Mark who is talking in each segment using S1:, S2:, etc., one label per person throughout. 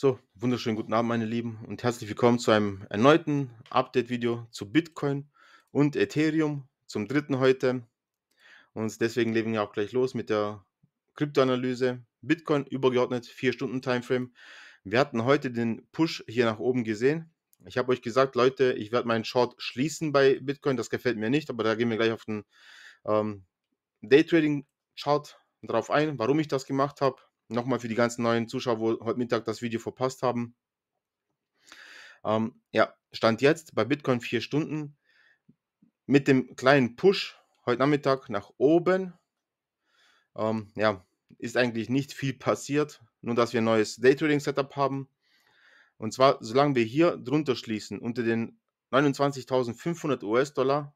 S1: So, wunderschönen guten Abend, meine Lieben, und herzlich willkommen zu einem erneuten Update-Video zu Bitcoin und Ethereum, zum dritten heute. Und deswegen legen wir auch gleich los mit der Kryptoanalyse. Bitcoin übergeordnet 4-Stunden-Timeframe. Wir hatten heute den Push hier nach oben gesehen. Ich habe euch gesagt, Leute, ich werde meinen Short schließen bei Bitcoin. Das gefällt mir nicht, aber da gehen wir gleich auf den ähm, Daytrading-Chart drauf ein, warum ich das gemacht habe Nochmal für die ganzen neuen Zuschauer, die heute Mittag das Video verpasst haben. Ähm, ja, Stand jetzt bei Bitcoin 4 Stunden mit dem kleinen Push heute Nachmittag nach oben. Ähm, ja, ist eigentlich nicht viel passiert, nur dass wir ein neues Daytrading-Setup haben. Und zwar, solange wir hier drunter schließen, unter den 29.500 US-Dollar,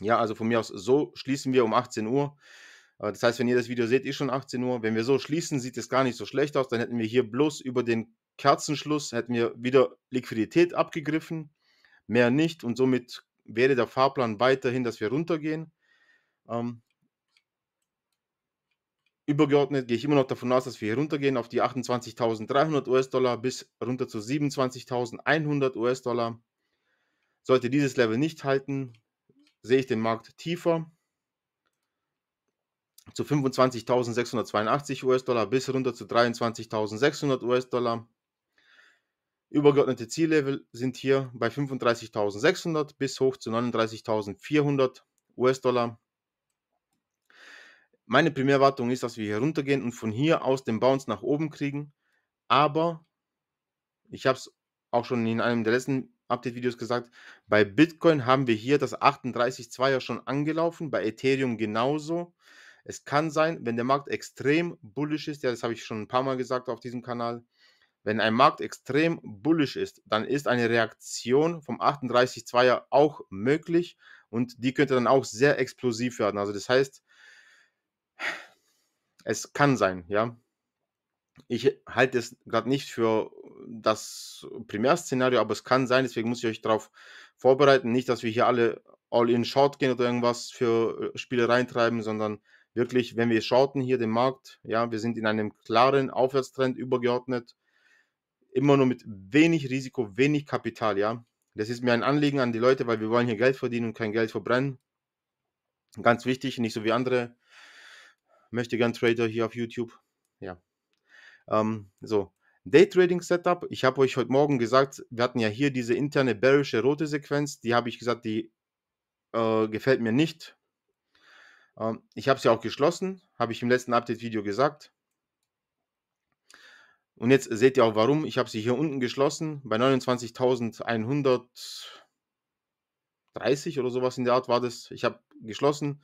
S1: ja, also von mir aus, so schließen wir um 18 Uhr, das heißt, wenn ihr das Video seht, ist eh schon 18 Uhr. Wenn wir so schließen, sieht es gar nicht so schlecht aus. Dann hätten wir hier bloß über den Kerzenschluss hätten wir wieder Liquidität abgegriffen, mehr nicht. Und somit wäre der Fahrplan weiterhin, dass wir runtergehen. Ähm, übergeordnet gehe ich immer noch davon aus, dass wir hier runtergehen auf die 28.300 US-Dollar bis runter zu 27.100 US-Dollar. Sollte dieses Level nicht halten, sehe ich den Markt tiefer zu 25.682 US-Dollar bis runter zu 23.600 US-Dollar. Übergeordnete Ziellevel sind hier bei 35.600 bis hoch zu 39.400 US-Dollar. Meine Primärwartung ist, dass wir hier runtergehen und von hier aus den Bounce nach oben kriegen. Aber ich habe es auch schon in einem der letzten Update-Videos gesagt, bei Bitcoin haben wir hier das 38.2er schon angelaufen, bei Ethereum genauso. Es kann sein, wenn der Markt extrem bullisch ist, ja, das habe ich schon ein paar Mal gesagt auf diesem Kanal, wenn ein Markt extrem bullisch ist, dann ist eine Reaktion vom 38-2er auch möglich und die könnte dann auch sehr explosiv werden. Also das heißt, es kann sein, ja. Ich halte es gerade nicht für das Primärszenario, aber es kann sein, deswegen muss ich euch darauf vorbereiten. Nicht, dass wir hier alle all in Short gehen oder irgendwas für äh, Spiele reintreiben, sondern wirklich, wenn wir schauten hier den Markt, ja, wir sind in einem klaren Aufwärtstrend übergeordnet, immer nur mit wenig Risiko, wenig Kapital, ja. Das ist mir ein Anliegen an die Leute, weil wir wollen hier Geld verdienen und kein Geld verbrennen. Ganz wichtig, nicht so wie andere möchte gern Trader hier auf YouTube. Ja. Ähm, so, Daytrading Setup. Ich habe euch heute Morgen gesagt, wir hatten ja hier diese interne bearische rote Sequenz. Die habe ich gesagt, die äh, gefällt mir nicht. Ähm, ich habe sie auch geschlossen, habe ich im letzten Update-Video gesagt. Und jetzt seht ihr auch warum. Ich habe sie hier unten geschlossen. Bei 29.130 oder sowas in der Art war das. Ich habe geschlossen,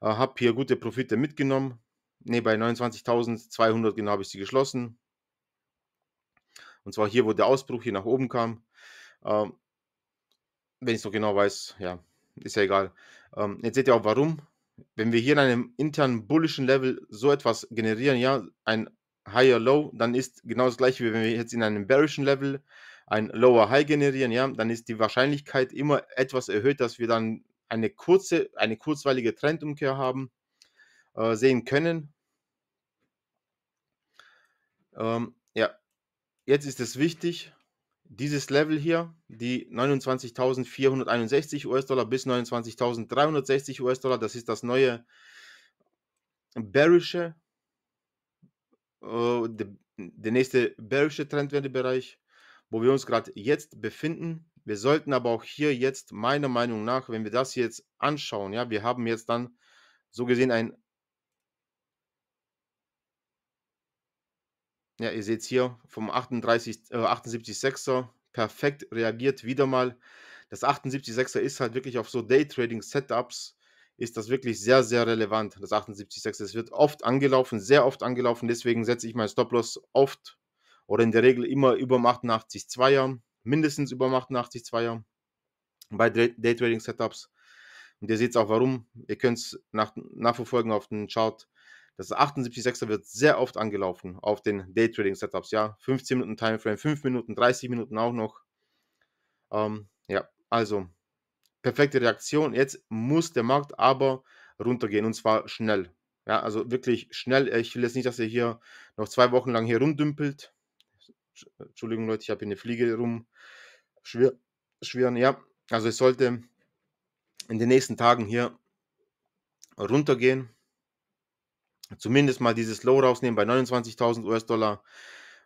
S1: äh, habe hier gute Profite mitgenommen. Ne, bei 29.200 genau habe ich sie geschlossen. Und zwar hier, wo der Ausbruch hier nach oben kam. Ähm, wenn ich es noch genau weiß, ja, ist ja egal. Ähm, jetzt seht ihr auch warum wenn wir hier in einem internen bullischen Level so etwas generieren, ja, ein Higher Low, dann ist genau das gleiche, wie wenn wir jetzt in einem bearischen Level ein Lower High generieren, ja, dann ist die Wahrscheinlichkeit immer etwas erhöht, dass wir dann eine kurze, eine kurzweilige Trendumkehr haben, äh, sehen können. Ähm, ja, jetzt ist es wichtig, dieses Level hier, die 29.461 US-Dollar bis 29.360 US-Dollar, das ist das neue bearische, äh, der, der nächste bearische Trendwendebereich, wo wir uns gerade jetzt befinden. Wir sollten aber auch hier jetzt, meiner Meinung nach, wenn wir das jetzt anschauen, ja, wir haben jetzt dann so gesehen ein Ja, ihr seht es hier vom 38, äh, 78.6er. Perfekt reagiert wieder mal. Das 78.6er ist halt wirklich auf so Daytrading-Setups ist das wirklich sehr, sehr relevant, das 78.6. Es wird oft angelaufen, sehr oft angelaufen, deswegen setze ich meinen Stop-Loss oft oder in der Regel immer über 88.2er, mindestens über 88.2er bei Daytrading-Setups. Und ihr seht es auch warum, ihr könnt es nach, nachverfolgen auf dem Chart. Das 786 wird sehr oft angelaufen auf den Daytrading-Setups. Ja, 15 Minuten Timeframe, 5 Minuten, 30 Minuten auch noch. Ähm, ja, also perfekte Reaktion. Jetzt muss der Markt aber runtergehen und zwar schnell. Ja, also wirklich schnell. Ich will jetzt nicht, dass er hier noch zwei Wochen lang hier rumdümpelt. Entschuldigung, Leute, ich habe hier eine Fliege rumschwirren. Ja, also es sollte in den nächsten Tagen hier runtergehen zumindest mal dieses Low rausnehmen bei 29.000 US-Dollar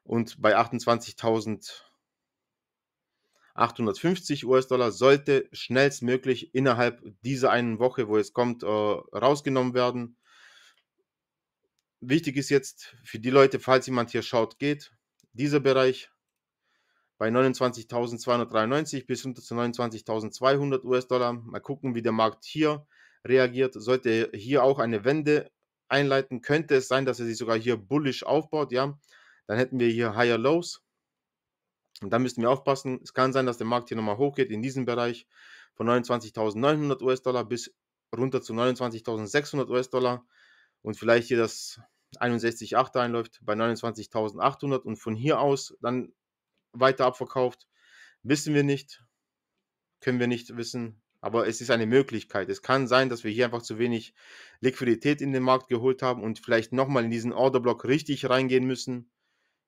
S1: und bei 28.850 US-Dollar sollte schnellstmöglich innerhalb dieser einen Woche, wo es kommt, äh, rausgenommen werden. Wichtig ist jetzt für die Leute, falls jemand hier schaut, geht dieser Bereich bei 29.293 bis runter zu 29.200 US-Dollar. Mal gucken, wie der Markt hier reagiert. Sollte hier auch eine Wende einleiten. Könnte es sein, dass er sich sogar hier bullish aufbaut, ja? Dann hätten wir hier Higher Lows. Und dann müssten wir aufpassen. Es kann sein, dass der Markt hier nochmal hochgeht in diesem Bereich von 29.900 US-Dollar bis runter zu 29.600 US-Dollar und vielleicht hier das 61,8 einläuft bei 29.800 und von hier aus dann weiter abverkauft. Wissen wir nicht, können wir nicht wissen. Aber es ist eine Möglichkeit. Es kann sein, dass wir hier einfach zu wenig Liquidität in den Markt geholt haben und vielleicht nochmal in diesen Orderblock richtig reingehen müssen.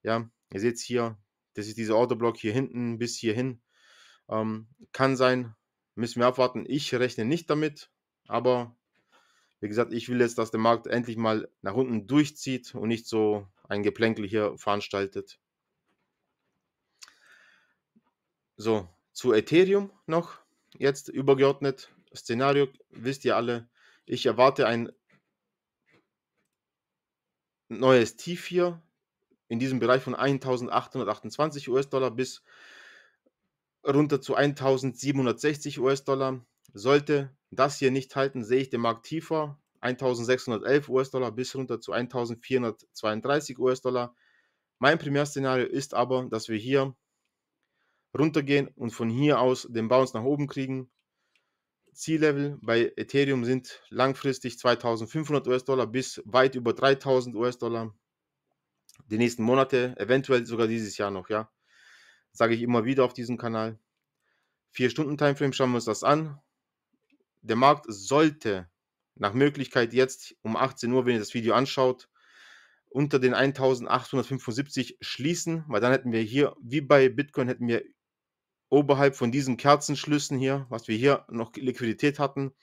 S1: Ja, ihr seht es hier. Das ist dieser Orderblock hier hinten bis hierhin. Ähm, kann sein, müssen wir abwarten. Ich rechne nicht damit, aber wie gesagt, ich will jetzt, dass der Markt endlich mal nach unten durchzieht und nicht so ein Geplänkel hier veranstaltet. So, zu Ethereum noch jetzt übergeordnet, Szenario wisst ihr alle. Ich erwarte ein neues Tief hier in diesem Bereich von 1828 US-Dollar bis runter zu 1760 US-Dollar. Sollte das hier nicht halten, sehe ich den Markt tiefer. 1611 US-Dollar bis runter zu 1432 US-Dollar. Mein Primärszenario ist aber, dass wir hier runtergehen und von hier aus den Bounce nach oben kriegen. Ziellevel bei Ethereum sind langfristig 2500 US-Dollar bis weit über 3000 US-Dollar. Die nächsten Monate, eventuell sogar dieses Jahr noch, ja. Sage ich immer wieder auf diesem Kanal. 4-Stunden-Timeframe schauen wir uns das an. Der Markt sollte nach Möglichkeit jetzt um 18 Uhr, wenn ihr das Video anschaut, unter den 1875 schließen, weil dann hätten wir hier, wie bei Bitcoin, hätten wir oberhalb von diesen Kerzenschlüssen hier, was wir hier noch Liquidität hatten,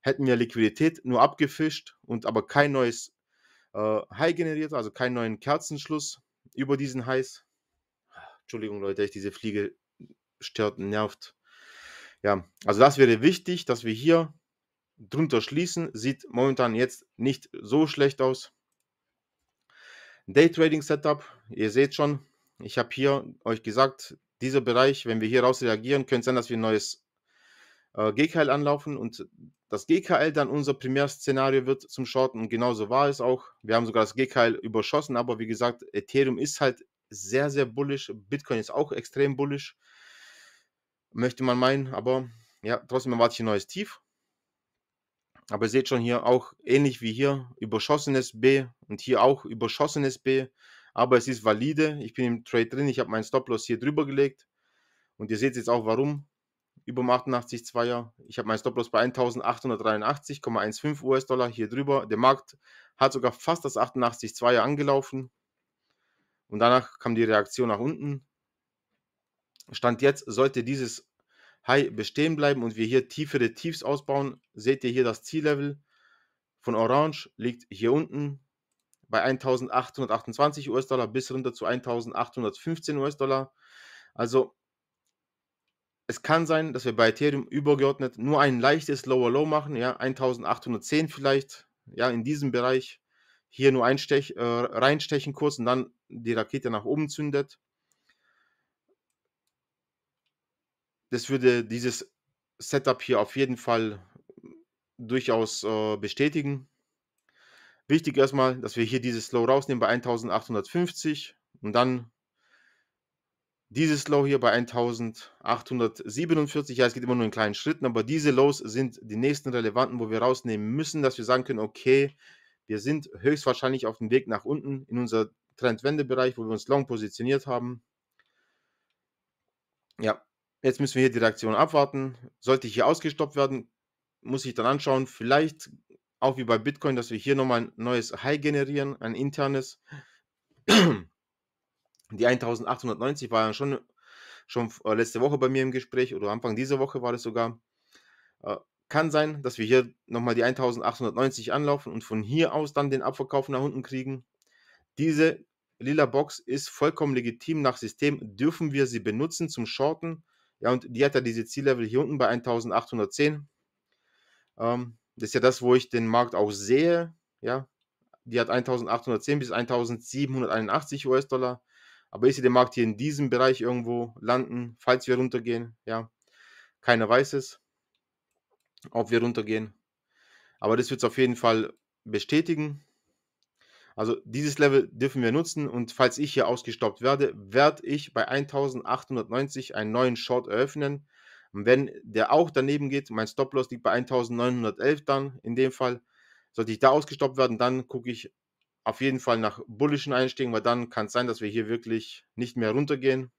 S1: hätten wir Liquidität nur abgefischt und aber kein neues äh, High generiert, also keinen neuen Kerzenschluss über diesen Highs. Entschuldigung, Leute, ich diese Fliege stört, nervt. Ja, also das wäre wichtig, dass wir hier drunter schließen. Sieht momentan jetzt nicht so schlecht aus. Daytrading Setup, ihr seht schon, ich habe hier euch gesagt, dieser Bereich, wenn wir hier raus reagieren, könnte es sein, dass wir ein neues äh, GKL anlaufen und das GKL dann unser Primärszenario wird zum Shorten und genauso war es auch. Wir haben sogar das GKL überschossen, aber wie gesagt, Ethereum ist halt sehr, sehr bullish. Bitcoin ist auch extrem bullish, möchte man meinen, aber ja, trotzdem erwarte ich ein neues Tief. Aber ihr seht schon hier auch ähnlich wie hier überschossenes B und hier auch überschossenes B aber es ist valide. Ich bin im Trade drin, ich habe meinen Stop-Loss hier drüber gelegt und ihr seht jetzt auch warum. Über dem 88 Zweier. Ich habe meinen Stop-Loss bei 1883,15 US-Dollar hier drüber. Der Markt hat sogar fast das 88 Zweier angelaufen. Und danach kam die Reaktion nach unten. Stand jetzt sollte dieses High bestehen bleiben und wir hier tiefere Tiefs ausbauen. Seht ihr hier das Ziellevel von Orange liegt hier unten bei 1.828 US-Dollar bis runter zu 1.815 US-Dollar. Also es kann sein, dass wir bei Ethereum übergeordnet nur ein leichtes Lower Low machen, ja, 1810 vielleicht, ja, in diesem Bereich. Hier nur einstech, äh, reinstechen kurz und dann die Rakete nach oben zündet. Das würde dieses Setup hier auf jeden Fall durchaus äh, bestätigen. Wichtig erstmal, dass wir hier dieses Low rausnehmen bei 1850 und dann dieses Low hier bei 1847, ja, es geht immer nur in kleinen Schritten, aber diese Lows sind die nächsten relevanten, wo wir rausnehmen müssen, dass wir sagen können, okay, wir sind höchstwahrscheinlich auf dem Weg nach unten in unser Trendwendebereich, wo wir uns long positioniert haben. Ja, jetzt müssen wir hier die Reaktion abwarten. Sollte ich hier ausgestoppt werden, muss ich dann anschauen, vielleicht auch wie bei Bitcoin, dass wir hier nochmal ein neues High generieren, ein internes. Die 1890 war ja schon, schon äh, letzte Woche bei mir im Gespräch oder Anfang dieser Woche war das sogar. Äh, kann sein, dass wir hier nochmal die 1890 anlaufen und von hier aus dann den Abverkauf nach unten kriegen. Diese lila Box ist vollkommen legitim nach System, dürfen wir sie benutzen zum Shorten. Ja, und die hat ja diese Ziellevel hier unten bei 1810. Ähm, das ist ja das, wo ich den Markt auch sehe. Ja, die hat 1810 bis 1781 US-Dollar. Aber ist sie den Markt hier in diesem Bereich irgendwo landen, falls wir runtergehen? Ja, keiner weiß es, ob wir runtergehen. Aber das wird es auf jeden Fall bestätigen. Also dieses Level dürfen wir nutzen und falls ich hier ausgestoppt werde, werde ich bei 1890 einen neuen Short eröffnen. Und wenn der auch daneben geht, mein Stop-Loss liegt bei 1911 dann in dem Fall, sollte ich da ausgestoppt werden, dann gucke ich auf jeden Fall nach bullischen Einstiegen, weil dann kann es sein, dass wir hier wirklich nicht mehr runtergehen.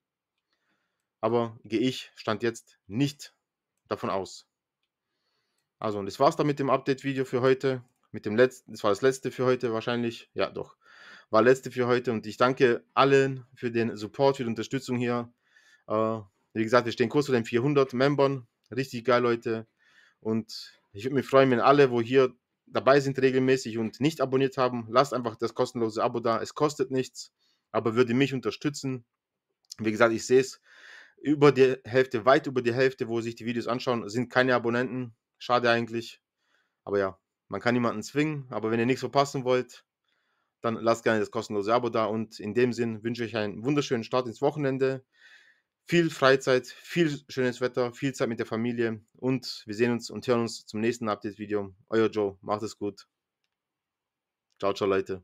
S1: Aber gehe ich, stand jetzt nicht davon aus. Also, und das war es dann mit dem Update-Video für heute. Mit dem letzten, das war das letzte für heute wahrscheinlich. Ja, doch. War letzte für heute und ich danke allen für den Support, für die Unterstützung hier. Äh, wie gesagt, wir stehen kurz vor den 400 Membern. Richtig geil, Leute. Und ich würde mich freuen, wenn alle, wo hier dabei sind regelmäßig und nicht abonniert haben, lasst einfach das kostenlose Abo da. Es kostet nichts, aber würde mich unterstützen. Wie gesagt, ich sehe es über die Hälfte, weit über die Hälfte, wo sich die Videos anschauen, sind keine Abonnenten. Schade eigentlich. Aber ja, man kann niemanden zwingen. Aber wenn ihr nichts verpassen wollt, dann lasst gerne das kostenlose Abo da. Und in dem Sinn wünsche ich euch einen wunderschönen Start ins Wochenende viel Freizeit, viel schönes Wetter, viel Zeit mit der Familie und wir sehen uns und hören uns zum nächsten Update-Video. Euer Joe, macht es gut. Ciao, ciao, Leute.